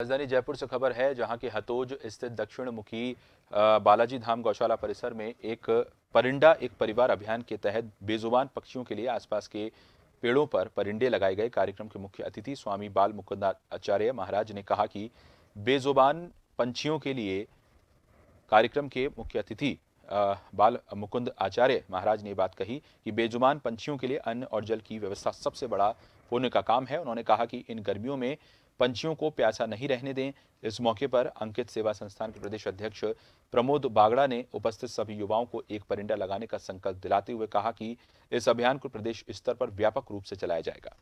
राजधानी जयपुर से खबर है जहां के हतोज स्थित दक्षिण मुखी बालाजी धाम गौशाला परिसर में एक परिंडा एक परिवार अभियान के तहत बेजुबान पक्षियों के लिए आसपास के पेड़ों पर परिंडे लगाए गए कार्यक्रम के मुख्य अतिथि स्वामी बाल आचार्य महाराज ने कहा कि बेजुबान पंछियों के लिए कार्यक्रम के मुख्य अतिथि बाल मुकुंद आचार्य महाराज ने बात कही कि बेजुबान पंछियों के लिए अन्न और जल की व्यवस्था सबसे बड़ा पुण्य का काम है उन्होंने कहा कि इन गर्मियों में पंछियों को प्यासा नहीं रहने दें इस मौके पर अंकित सेवा संस्थान के प्रदेश अध्यक्ष प्रमोद बागड़ा ने उपस्थित सभी युवाओं को एक परिंडा लगाने का संकल्प दिलाते हुए कहा कि इस अभियान को प्रदेश स्तर पर व्यापक रूप से चलाया जाएगा